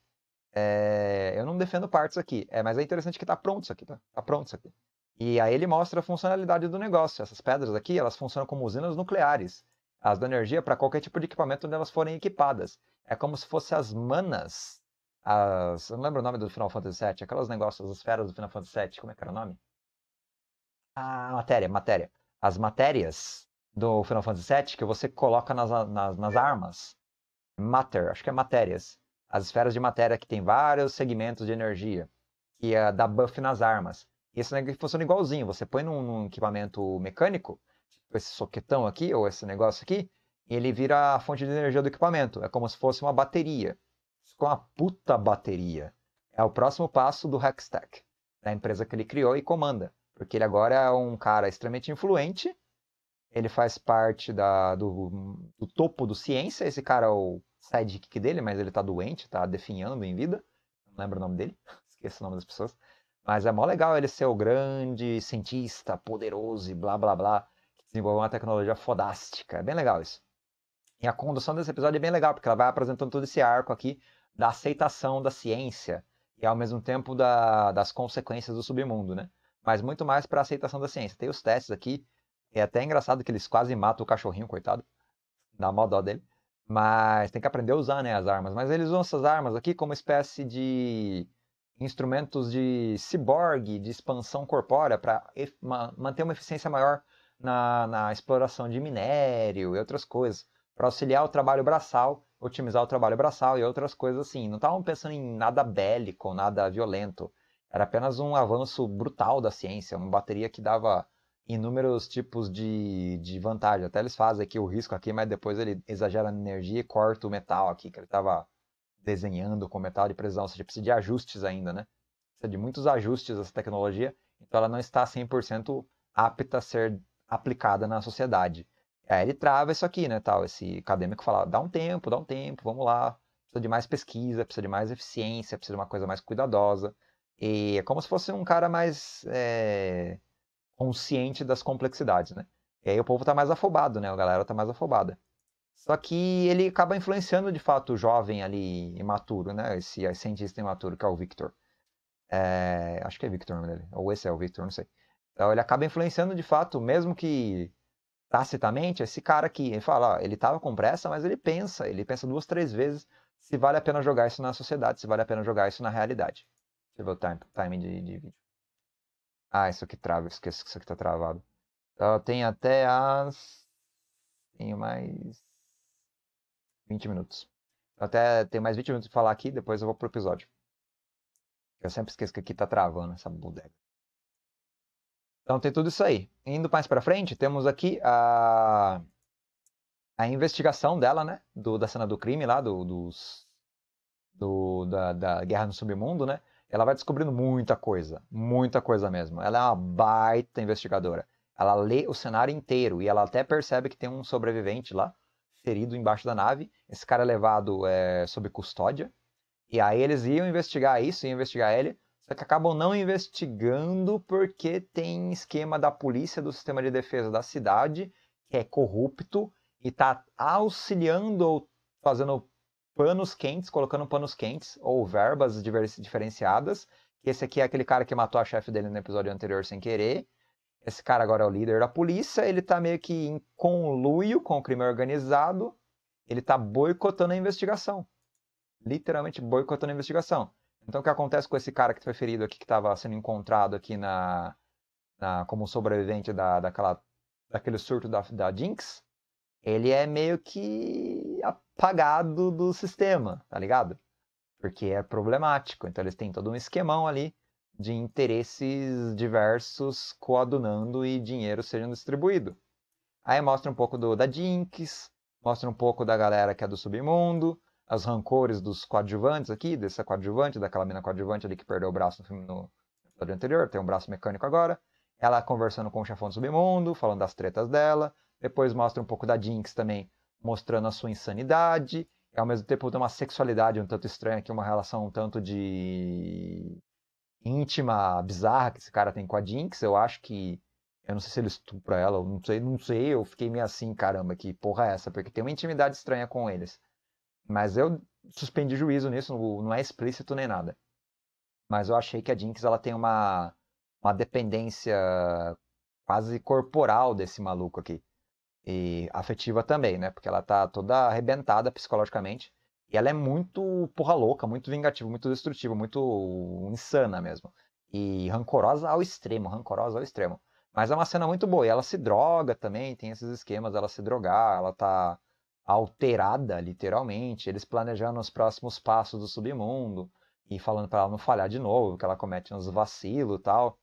é... eu não defendo partes aqui. É, mas é interessante que tá pronto isso aqui, tá? Tá pronto isso aqui. E aí ele mostra a funcionalidade do negócio. Essas pedras aqui, elas funcionam como usinas nucleares. as dão energia para qualquer tipo de equipamento onde elas forem equipadas. É como se fossem as manas. As... Eu não lembro o nome do Final Fantasy VII. Aquelas negócios, as esferas do Final Fantasy VII. Como é que era o nome? a matéria, matéria. As matérias do Final Fantasy VII que você coloca nas, nas, nas armas. Matter, acho que é matérias. As esferas de matéria que tem vários segmentos de energia. e é dá buff nas armas. esse negócio funciona igualzinho. Você põe num, num equipamento mecânico, esse soquetão aqui, ou esse negócio aqui, e ele vira a fonte de energia do equipamento. É como se fosse uma bateria. Com é uma puta bateria. É o próximo passo do Hackstack, da empresa que ele criou e comanda. Porque ele agora é um cara extremamente influente, ele faz parte da, do, do, topo do ciência. Esse cara é o sidekick dele, mas ele tá doente, tá definhando em vida. Não lembro o nome dele, [LAUGHS] esqueço o nome das pessoas. Mas é mó legal ele ser o grande cientista, poderoso e blá blá blá, que desenvolveu uma tecnologia fodástica. É bem legal isso. E a condução desse episódio é bem legal, porque ela vai apresentando todo esse arco aqui da aceitação da ciência e ao mesmo tempo da, das consequências do submundo, né? mas muito mais para aceitação da ciência. Tem os testes aqui, é até engraçado que eles quase matam o cachorrinho, coitado, dá mó dó dele, mas tem que aprender a usar né, as armas. Mas eles usam essas armas aqui como espécie de instrumentos de ciborgue, de expansão corpórea, para manter uma eficiência maior na, na, exploração de minério e outras coisas, para auxiliar o trabalho braçal, otimizar o trabalho braçal e outras coisas assim. Não estavam pensando em nada bélico, nada violento. Era apenas um avanço brutal da ciência, uma bateria que dava inúmeros tipos de, de vantagem. Até eles fazem aqui o risco aqui, mas depois ele exagera na energia e corta o metal aqui, que ele estava desenhando com metal de precisão. Ou seja, precisa de ajustes ainda, né? Precisa de muitos ajustes essa tecnologia, então ela não está 100% apta a ser aplicada na sociedade. Aí ele trava isso aqui, né, tal, esse acadêmico fala, dá um tempo, dá um tempo, vamos lá, precisa de mais pesquisa, precisa de mais eficiência, precisa de uma coisa mais cuidadosa. E é como se fosse um cara mais é, consciente das complexidades, né? E aí o povo tá mais afobado, né? A galera tá mais afobada. Só que ele acaba influenciando, de fato, o jovem ali imaturo, né? Esse cientista imaturo, que é o Victor. É... Acho que é Victor o nome dele. Ou esse é o Victor, não sei. Então ele acaba influenciando, de fato, mesmo que tacitamente, esse cara que ele fala, ó, ele tava com pressa, mas ele pensa, ele pensa duas, três vezes se vale a pena jogar isso na sociedade, se vale a pena jogar isso na realidade. Deixa eu ver o time, time de, de vídeo. Ah, isso aqui trava, esqueço que isso aqui tá travado. eu tem até as. Tem mais. 20 minutos. Até tem mais 20 minutos pra falar aqui, depois eu vou pro episódio. Eu sempre esqueço que aqui tá travando essa bodega. Então tem tudo isso aí. Indo mais pra frente, temos aqui a. A investigação dela, né? Do, da cena do crime lá, do, dos. Do, da, da guerra no submundo, né? ela vai descobrindo muita coisa, muita coisa mesmo. Ela é uma baita investigadora. Ela lê o cenário inteiro e ela até percebe que tem um sobrevivente lá, ferido embaixo da nave. Esse cara é levado é, sob custódia. E aí eles iam investigar isso, iam investigar ele, só que acabam não investigando porque tem esquema da polícia do sistema de defesa da cidade que é corrupto e tá auxiliando ou fazendo panos quentes, colocando panos quentes ou verbas diferenciadas. Esse aqui é aquele cara que matou a chefe dele no episódio anterior sem querer. Esse cara agora é o líder da polícia, ele tá meio que em conluio com o crime organizado, ele tá boicotando a investigação. Literalmente boicotando a investigação. Então o que acontece com esse cara que foi ferido aqui, que estava sendo encontrado aqui na, na como sobrevivente da, daquela, daquele surto da, da Jinx? ele é meio que apagado do sistema, tá ligado? Porque é problemático. Então eles têm todo um esquemão ali de interesses diversos coadunando e dinheiro sendo distribuído. Aí mostra um pouco do, da Jinx, mostra um pouco da galera que é do submundo, as rancores dos coadjuvantes aqui, dessa coadjuvante, daquela mina coadjuvante ali que perdeu o braço no, filme, no episódio anterior, tem um braço mecânico agora. Ela conversando com o chefão do submundo, falando das tretas dela, depois mostra um pouco da Jinx também, mostrando a sua insanidade. E ao mesmo tempo tem uma sexualidade um tanto estranha aqui, uma relação um tanto de íntima, bizarra que esse cara tem com a Jinx. Eu acho que. Eu não sei se ele estupra ela, eu não sei, não sei. Eu fiquei meio assim, caramba, que porra é essa? Porque tem uma intimidade estranha com eles. Mas eu suspendi juízo nisso, não é explícito nem nada. Mas eu achei que a Jinx ela tem uma, uma dependência quase corporal desse maluco aqui e afetiva também, né? Porque ela tá toda arrebentada psicologicamente. E ela é muito porra louca, muito vingativa, muito destrutiva, muito insana mesmo. E rancorosa ao extremo, rancorosa ao extremo. Mas é uma cena muito boa. E ela se droga também, tem esses esquemas dela se drogar, ela tá alterada, literalmente. Eles planejando os próximos passos do submundo e falando para ela não falhar de novo, que ela comete uns vacilos e tal.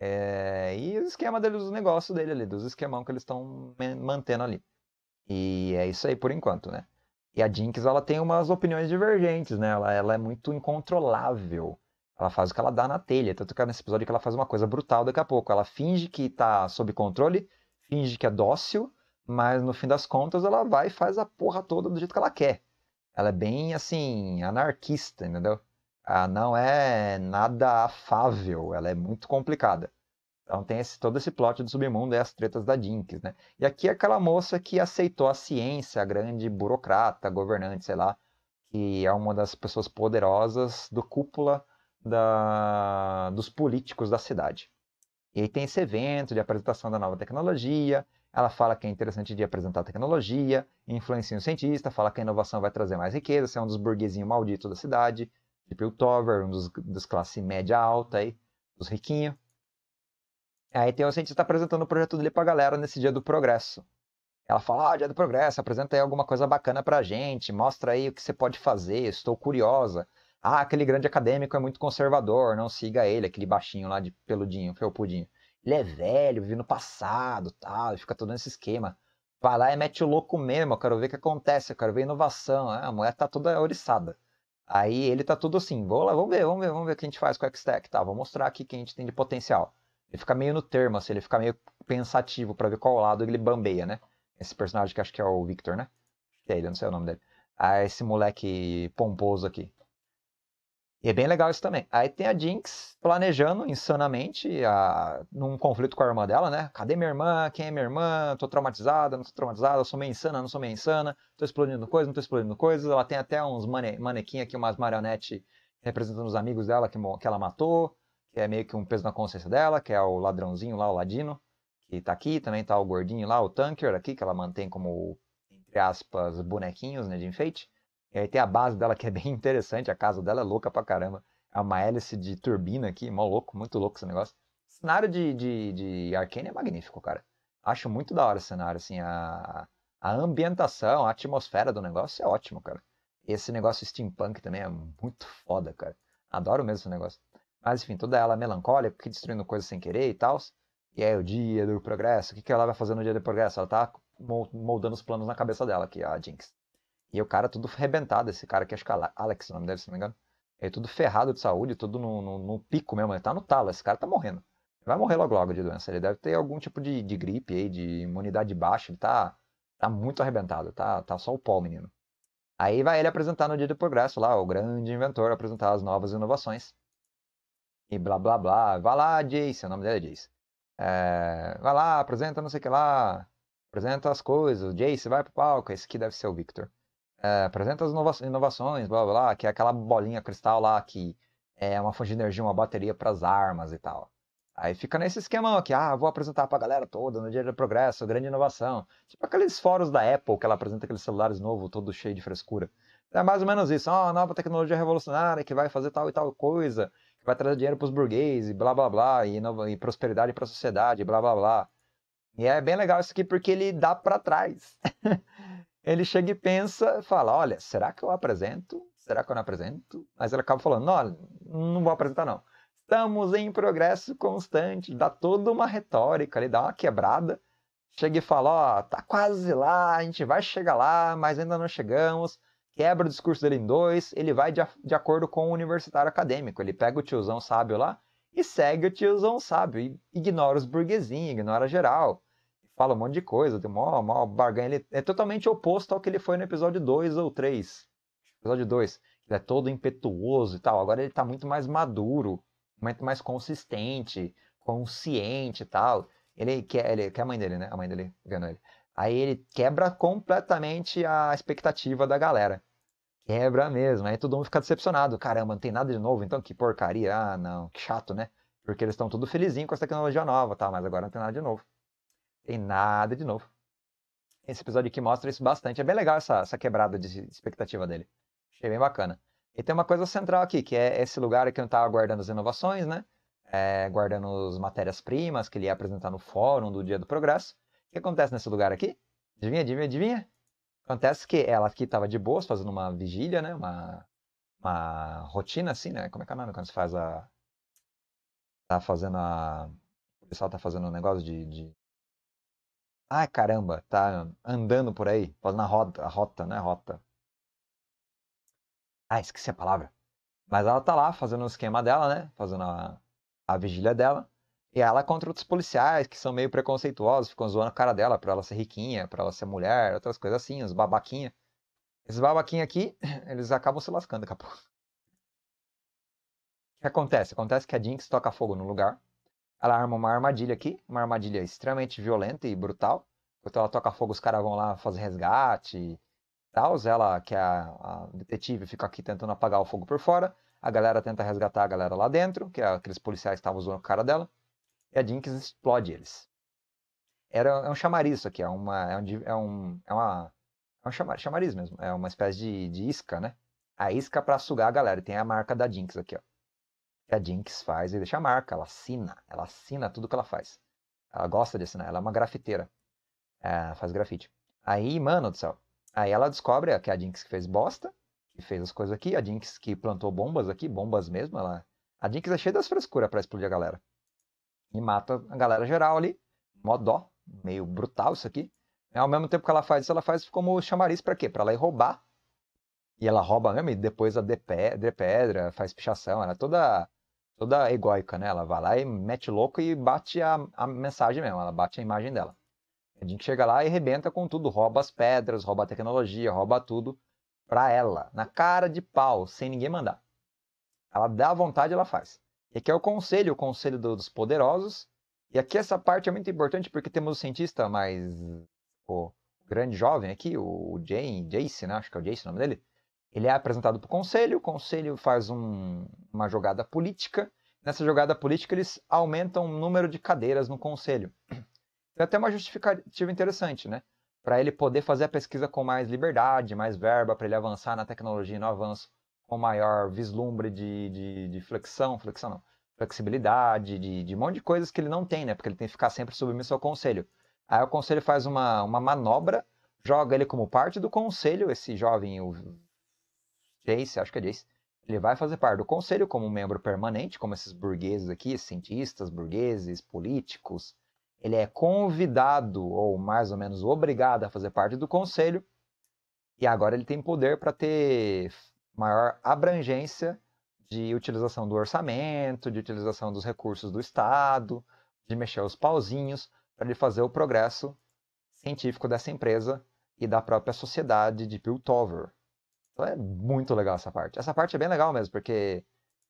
É, e o esquema deles, o negócio dele ali, dos esquemão que eles estão mantendo ali. E é isso aí por enquanto, né? E a Jinx, ela tem umas opiniões divergentes, né? Ela, ela é muito incontrolável. Ela faz o que ela dá na telha. Tanto que é nesse episódio que ela faz uma coisa brutal daqui a pouco. Ela finge que tá sob controle, finge que é dócil, mas no fim das contas ela vai e faz a porra toda do jeito que ela quer. Ela é bem, assim, anarquista, entendeu? ah, não é nada afável, ela é muito complicada. Então tem esse, todo esse plot do submundo e as tretas da Jinx, né? E aqui é aquela moça que aceitou a ciência, a grande burocrata, governante, sei lá, que é uma das pessoas poderosas do cúpula da, dos políticos da cidade. E aí tem esse evento de apresentação da nova tecnologia, ela fala que é interessante de apresentar tecnologia, influencia o cientista, fala que a inovação vai trazer mais riqueza, ser é um dos burguesinhos malditos da cidade, de Piltover, um dos, dos classe média alta aí, dos riquinhos. Aí tem um cientista apresentando o projeto dele pra galera nesse Dia do Progresso. Ela fala, ah, Dia do Progresso, apresenta aí alguma coisa bacana pra gente, mostra aí o que você pode fazer, estou curiosa. Ah, aquele grande acadêmico é muito conservador, não siga ele, aquele baixinho lá de peludinho, felpudinho. Ele é velho, vive no passado, tal, fica todo nesse esquema. Vai lá e mete o louco mesmo, eu quero ver o que acontece, eu quero ver inovação. Ah, a mulher tá toda oriçada. Aí ele tá tudo assim, vou lá, vamos ver, vamos ver, vamos ver o que a gente faz com o X-Tech, tá? Vou mostrar aqui o que a gente tem de potencial. Ele fica meio no termo, assim, ele fica meio pensativo para ver qual lado ele bambeia, né? Esse personagem que acho que é o Victor, né? é ele, eu não sei o nome dele. Ah, esse moleque pomposo aqui. E é bem legal isso também. Aí tem a Jinx planejando insanamente a... num conflito com a irmã dela, né? Cadê minha irmã? Quem é minha irmã? Tô traumatizada, não tô traumatizada, sou meio insana, não sou meio insana, tô explodindo coisas, não tô explodindo coisas? Ela tem até uns mane... manequim aqui, umas marionetes representando os amigos dela que, que ela matou, que é meio que um peso na consciência dela, que é o ladrãozinho lá, o ladino, que tá aqui, também tá o gordinho lá, o tanker aqui, que ela mantém como, entre aspas, bonequinhos, né, de enfeite. E aí tem a base dela que é bem [LAUGHS] interessante, a casa dela é louca pra caramba. É uma hélice de turbina aqui, mó louco, muito louco esse negócio. O cenário de, de, de Arcane é magnífico, cara. Acho muito da hora o cenário, assim, a, a ambientação, a atmosfera do negócio é ótimo, cara. Esse negócio steampunk também é muito foda, cara. Adoro mesmo esse negócio. Mas enfim, toda ela é melancólica, porque destruindo coisas sem querer e tal. E é o dia do progresso. O que, que ela vai fazer no dia do progresso? Ela tá moldando os planos na cabeça dela aqui, a Jinx. E o cara é tudo arrebentado, esse cara que acho que é Alex, o nome se não me engano. Ele é tudo ferrado de saúde, tudo no, no, no pico mesmo, ele tá no talo, esse cara tá morrendo. Ele vai morrer logo logo de doença, ele deve ter algum tipo de, de gripe aí, de imunidade baixa, ele tá, tá muito arrebentado, tá, tá só o pó, menino. Aí vai ele apresentar no Dia do Progresso lá, o grande inventor apresentar as novas inovações. E blá blá blá. Vai lá, Jace, é o nome dele é Jace. É, vai lá, apresenta não sei o que lá. Apresenta as coisas. O Jace vai pro palco. Esse aqui deve ser o Victor é, apresenta as inova inovações, blá, blá blá, que é aquela bolinha cristal lá que é uma fonte de energia, uma bateria para as armas e tal. Aí fica nesse esquema aqui, ah, vou apresentar para a galera toda no dia do progresso, grande inovação. Tipo aqueles fóruns da Apple que ela apresenta aqueles celulares novos, todo cheio de frescura. É mais ou menos isso, ó, oh, nova tecnologia revolucionária que vai fazer tal e tal coisa, que vai trazer dinheiro para os burgueses, blá blá blá, e, e prosperidade a sociedade, blá blá blá. E é bem legal isso aqui porque ele dá para trás. [LAUGHS] ele chega e pensa, fala, olha, será que eu apresento? Será que eu não apresento? Mas ele acaba falando, olha, não vou apresentar não. Estamos em progresso constante, dá toda uma retórica ali, dá uma quebrada. Chega e fala, ó, oh, tá quase lá, a gente vai chegar lá, mas ainda não chegamos. Quebra o discurso dele em dois, ele vai de, de acordo com o universitário acadêmico. Ele pega o tiozão sábio lá e segue o tiozão sábio, ignora os burguesinhos, ignora geral fala um monte de coisa, tem uma, uma barganha. Ele é totalmente oposto ao que ele foi no episódio 2 ou 3. Episódio 2, ele é todo impetuoso e tal. Agora ele tá muito mais maduro, muito mais consistente, consciente e tal. Ele quer, ele, que é a mãe dele, né? A mãe dele enganou ele. Aí ele quebra completamente a expectativa da galera. Quebra mesmo. Aí todo mundo fica decepcionado. Caramba, não tem nada de novo, então que porcaria. Ah, não, que chato, né? Porque eles estão tudo felizinho com essa tecnologia nova, tá? Mas agora não tem nada de novo tem nada de novo. Esse episódio aqui mostra isso bastante. É bem legal essa, essa quebrada de expectativa dele. Achei bem bacana. E tem uma coisa central aqui, que é esse lugar que ele estava guardando as inovações, né? É, guardando as matérias-primas que ele ia apresentar no fórum do Dia do Progresso. O que acontece nesse lugar aqui? Adivinha, adivinha, adivinha? Acontece que ela aqui estava de boas, fazendo uma vigília, né? Uma, uma rotina assim, né? Como é que é o nome quando se faz a. Tá fazendo a. O pessoal tá fazendo um negócio de, de ah, caramba, tá andando por aí, fazendo a rota, a rota, né? Rota. Ah, esqueci a palavra. Mas ela tá lá fazendo o esquema dela, né? Fazendo a, a vigília dela. E ela contra outros policiais que são meio preconceituosos, ficam zoando a cara dela pra ela ser riquinha, pra ela ser mulher, outras coisas assim, os babaquinha. Esses babaquinha aqui, [CLEARS THROAT] eles acabam se lascando daqui a pouco. O que acontece? Acontece que a Jinx toca fogo no lugar. Ela arma uma armadilha aqui, uma armadilha extremamente violenta e brutal. então ela toca fogo, os caras vão lá fazer resgate e tal. Ela, que é a, a detetive, fica aqui tentando apagar o fogo por fora. A galera tenta resgatar a galera lá dentro, que é aqueles policiais que estavam usando a cara dela. E a Jinx explode eles. Era, é um chamariz isso aqui, é, uma, é, um, é, um, é uma é um chamariz mesmo, é uma espécie de, de isca, né? A isca para sugar a galera. Tem a marca da Jinx aqui, ó que a Jinx faz e deixa a marca, ela assina, ela assina tudo que ela faz. Ela gosta de assinar, ela é uma grafiteira, é, faz grafite. Aí, mano do céu, aí ela descobre que a Jinx que fez bosta, que fez as coisas aqui, a Jinx que plantou bombas aqui, bombas mesmo, ela... A Jinx é cheia das frescuras para explodir a galera. E mata a galera geral ali, mó dó, meio brutal isso aqui. E ao mesmo tempo que ela faz isso, ela faz como chamariz para quê? Para ela ir roubar. E ela rouba mesmo e depois a de pedra, faz pichação, ela é toda toda egoica, né? Ela vai lá e mete louco e bate a, a mensagem mesmo, ela bate a imagem dela. A gente chega lá e rebenta com tudo, rouba as pedras, rouba a tecnologia, rouba tudo pra ela, na cara de pau, sem ninguém mandar. Ela dá vontade, ela faz. E aqui é o conselho, o conselho dos poderosos. E aqui essa parte é muito importante porque temos o cientista mais o grande jovem aqui, o Jane, Jace, né? Acho que é o Jace o nome dele. Ele é apresentado para o conselho, o conselho faz um, uma jogada política. Nessa jogada política, eles aumentam o número de cadeiras no conselho. [CLEARS THROAT] Tem até uma justificativa interessante, né? Para ele poder fazer a pesquisa com mais liberdade, mais verba, para ele avançar na tecnologia e no avanço com maior vislumbre de, de, de flexão, flexão não, flexibilidade, de, de um monte de coisas que ele não tem, né? Porque ele tem que ficar sempre submisso ao conselho. Aí o conselho faz uma, uma manobra, joga ele como parte do conselho, esse jovem, o Jace, acho que é Jace, ele vai fazer parte do conselho como membro permanente, como esses burgueses aqui, cientistas, burgueses, políticos. Ele é convidado, ou mais ou menos obrigado, a fazer parte do conselho. E agora ele tem poder para ter maior abrangência de utilização do orçamento, de utilização dos recursos do Estado, de mexer os pauzinhos para ele fazer o progresso científico dessa empresa e da própria sociedade de Piltover. Então é muito legal essa parte. Essa parte é bem legal mesmo, porque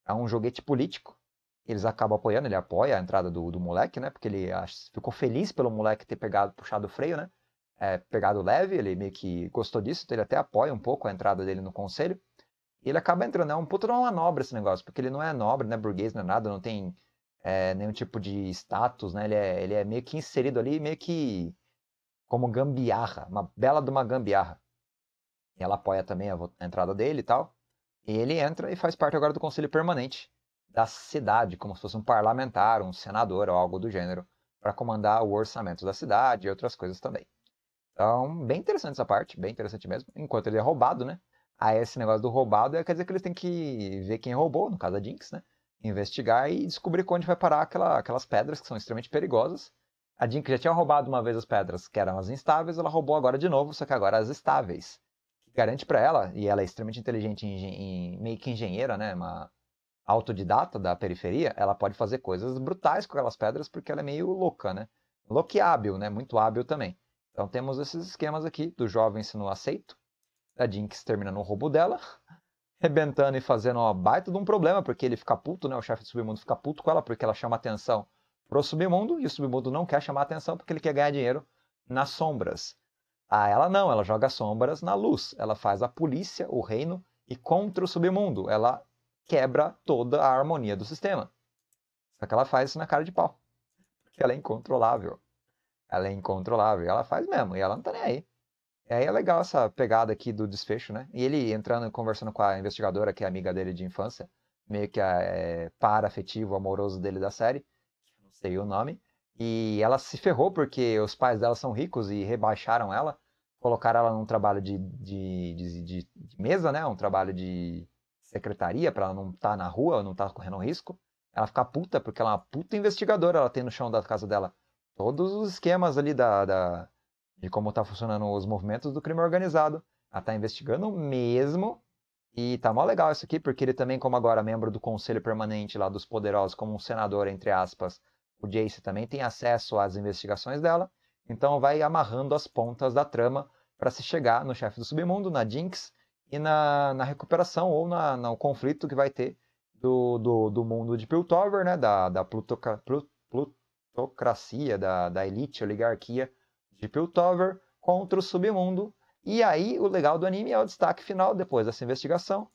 é um joguete político. Eles acabam apoiando, ele apoia a entrada do, do moleque, né? Porque ele ficou feliz pelo moleque ter pegado, puxado o freio, né? É, pegado leve, ele meio que gostou disso, então ele até apoia um pouco a entrada dele no conselho. E ele acaba entrando, é um puto de é nobre esse negócio, porque ele não é nobre, não é burguês, não é nada, não tem é, nenhum tipo de status, né? Ele é, ele é meio que inserido ali, meio que como gambiarra, uma bela de uma gambiarra ela apoia também a, a entrada dele e tal. E ele entra e faz parte agora do conselho permanente da cidade, como se fosse um parlamentar, um senador ou algo do gênero, para comandar o orçamento da cidade e outras coisas também. Então, bem interessante essa parte, bem interessante mesmo. Enquanto ele é roubado, né? Aí esse negócio do roubado é, quer dizer que eles têm que ver quem roubou, no caso a Jinx, né? Investigar e descobrir onde vai parar aquela, aquelas pedras que são extremamente perigosas. A Jinx já tinha roubado uma vez as pedras que eram as instáveis, ela roubou agora de novo, só que agora as estáveis que garante para ela, e ela é extremamente inteligente, em, em, meio que engenheira, né? Uma autodidata da periferia, ela pode fazer coisas brutais com aquelas pedras porque ela é meio louca, né? Louca e hábil, né? Muito hábil também. Então temos esses esquemas aqui do jovem sendo aceito, a Jinx terminando o roubo dela, [LAUGHS] rebentando e fazendo uma baita de um problema, porque ele fica puto, né? O chefe do submundo fica puto com ela porque ela chama atenção pro submundo e o submundo não quer chamar atenção porque ele quer ganhar dinheiro nas sombras. Ah, ela não, ela joga sombras na luz, ela faz a polícia, o reino, e contra o submundo, ela quebra toda a harmonia do sistema. Só que ela faz isso na cara de pau, porque ela é incontrolável. Ela é incontrolável, ela faz mesmo, e ela não tá nem aí. E aí é legal essa pegada aqui do desfecho, né? E ele entrando, e conversando com a investigadora, que é amiga dele de infância, meio que é, para afetivo, amoroso dele da série, não sei o nome, e ela se ferrou porque os pais dela são ricos e rebaixaram ela, colocaram ela num trabalho de, de, de, de mesa, né? Um trabalho de secretaria para ela não estar tá na rua, não estar tá correndo risco. Ela fica puta porque ela é uma puta investigadora, ela tem no chão da casa dela todos os esquemas ali da, da de como tá funcionando os movimentos do crime organizado. Ela tá investigando mesmo. E tá mó legal isso aqui, porque ele também, como agora membro do conselho permanente lá dos poderosos, como um senador, entre aspas, o Jace também tem acesso às investigações dela, então vai amarrando as pontas da trama para se chegar no chefe do submundo, na Jinx, e na, na recuperação ou na, no conflito que vai ter do, do, do mundo de Piltover, né? da, da plutoca, plutocracia, da, da elite, oligarquia de Piltover contra o submundo. E aí o legal do anime é o destaque final depois dessa investigação.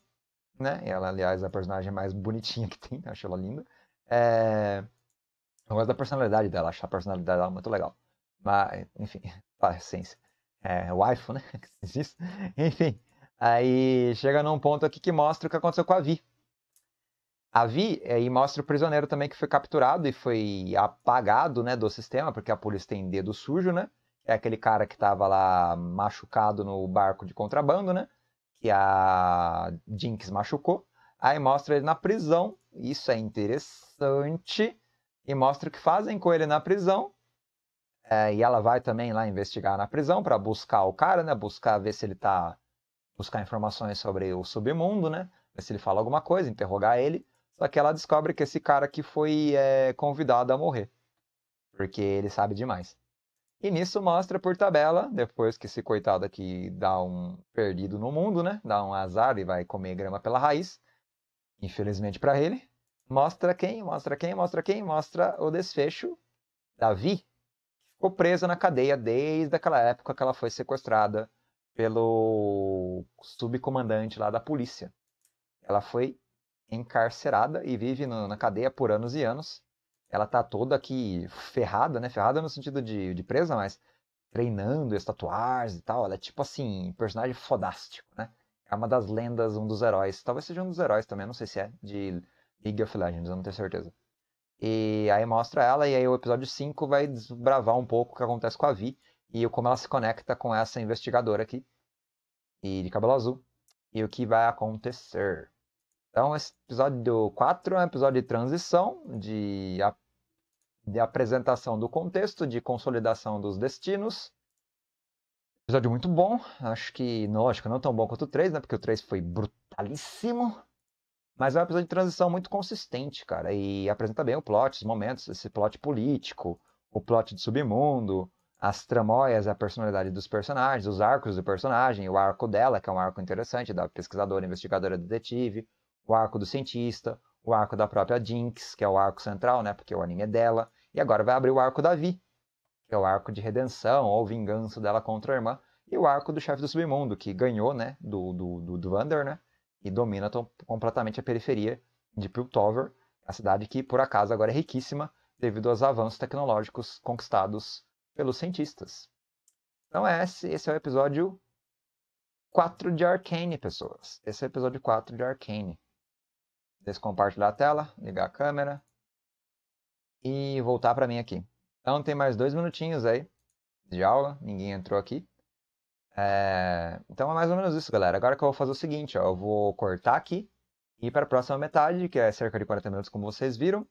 Né? Ela, aliás, é a personagem mais bonitinha que tem, [LAUGHS] acho ela linda. É... Eu gosto da personalidade dela, acho a personalidade dela muito legal. Mas, enfim, paciência. [LAUGHS] É, wife, né? [LAUGHS] que se diz? Enfim, aí chega num ponto aqui que mostra o que aconteceu com a Vi. A Vi, aí é, mostra o prisioneiro também que foi capturado e foi apagado, né, do sistema, porque a polícia tem dedo sujo, né? É aquele cara que tava lá machucado no barco de contrabando, né? Que a Jinx machucou. Aí mostra ele na prisão. Isso é interessante e mostra o que fazem com ele na prisão. É, e ela vai também lá investigar na prisão para buscar o cara, né? Buscar ver se ele tá. Buscar informações sobre o submundo, né? Ver se ele fala alguma coisa, interrogar ele. Só que ela descobre que esse cara aqui foi é, convidado a morrer. Porque ele sabe demais. E nisso mostra por tabela, depois que esse coitado aqui dá um perdido no mundo, né? Dá um azar e vai comer grama pela raiz. Infelizmente para ele. Mostra quem, mostra quem, mostra quem, mostra o desfecho. Davi ficou presa na cadeia desde aquela época que ela foi sequestrada pelo subcomandante lá da polícia. Ela foi encarcerada e vive no, na cadeia por anos e anos. Ela tá toda aqui ferrada, né? Ferrada no sentido de, de presa, mas treinando estatuários e tal. Ela é tipo assim, personagem fodástico, né? É uma das lendas, um dos heróis. Talvez seja um dos heróis também, não sei se é, de League of Legends, eu não tenho certeza. E aí mostra ela, e aí o episódio 5 vai desbravar um pouco o que acontece com a Vi e como ela se conecta com essa investigadora aqui, e de cabelo azul, e o que vai acontecer. Então, esse episódio 4 é um episódio de transição, de, a... de apresentação do contexto, de consolidação dos destinos. Episódio muito bom, acho que, lógico, não tão bom quanto o 3, né? Porque o 3 foi brutalíssimo. Mas é um episódio de transição muito consistente, cara. E apresenta bem o plot, os momentos, esse plot político, o plot de submundo, as tramóias, a personalidade dos personagens, os arcos do personagem, o arco dela, que é um arco interessante, da pesquisadora, investigadora, detetive, o arco do cientista, o arco da própria Jinx, que é o arco central, né? Porque o anime é dela. E agora vai abrir o arco da Vi, que é o arco de redenção ou vingança dela contra a irmã. E o arco do chefe do submundo, que ganhou, né? Do, do, do, do Vander, né? e domina completamente a periferia de Piltover, a cidade que, por acaso, agora é riquíssima devido aos avanços tecnológicos conquistados pelos cientistas. Então esse, esse é o episódio 4 de Arcane, pessoas. Esse é o episódio 4 de Arcane. Descompartilhar a tela, ligar a câmera e voltar para mim aqui. Então tem mais dois minutinhos aí de aula, ninguém entrou aqui. É... Então é mais ou menos isso, galera. Agora que eu vou fazer o seguinte, ó, eu vou cortar aqui e ir para a próxima metade, que é cerca de 40 minutos, como vocês viram.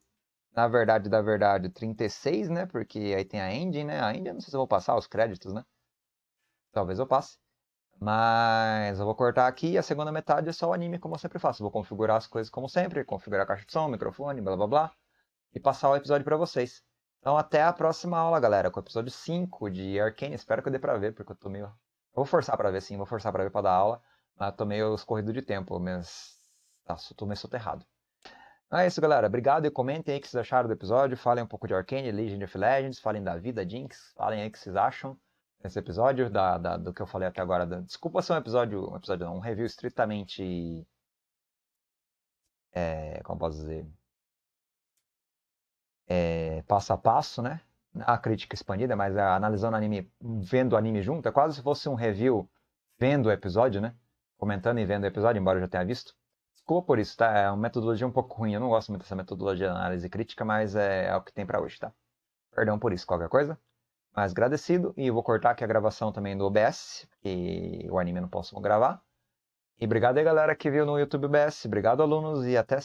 Na verdade, da verdade, 36, né? Porque aí tem a ending, né? A ending, eu não sei se eu vou passar os créditos, né? Talvez eu passe. Mas eu vou cortar aqui e a segunda metade é só o anime, como eu sempre faço. vou configurar as coisas como sempre, configurar a caixa de som, microfone, blá blá blá. E passar o episódio para vocês. Então até a próxima aula, galera, com o episódio 5 de Arcane. Espero que dê pra ver, porque eu tô meio Vou forçar para ver sim, vou forçar para ver para dar aula. Mas tomei meio escorrido de tempo, mas tá, tô meio soterrado. Então é isso, galera. Obrigado e comentem aí o que vocês acharam do episódio. Falem um pouco de Arcane, Legend of Legends, falem da vida Jinx, falem aí o que vocês acham desse episódio, da, da, do que eu falei até agora. Da... Desculpa ser é um episódio, um episódio não, um review estritamente... É, como posso dizer? É, passo a passo, né? a crítica expandida, mas a, analisando anime, vendo o anime junto, é quase se fosse um review vendo o episódio, né? Comentando e vendo o episódio, embora eu já tenha visto. Desculpa por isso, tá? É uma metodologia um pouco ruim. Eu não gosto muito dessa metodologia de análise crítica, mas é, é o que tem para hoje, tá? Perdão por isso, qualquer coisa. Mas agradecido. E vou cortar aqui a gravação também do OBS, que o anime eu não posso gravar. E obrigado aí, galera, que viu no YouTube OBS. Obrigado, alunos. E até,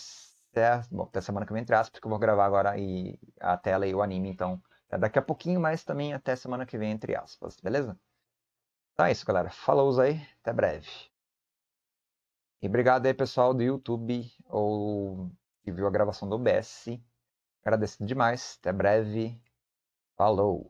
até, bom, até semana que vem, entre aspas, porque eu vou gravar agora e a tela e o anime, então. Tá, daqui a pouquinho, mas também até semana que vem, entre aspas, beleza? Então é isso, galera. Falou aí, até breve. E obrigado aí, pessoal do YouTube ou que viu a gravação do OBS. agradeço demais. Até breve. Falou!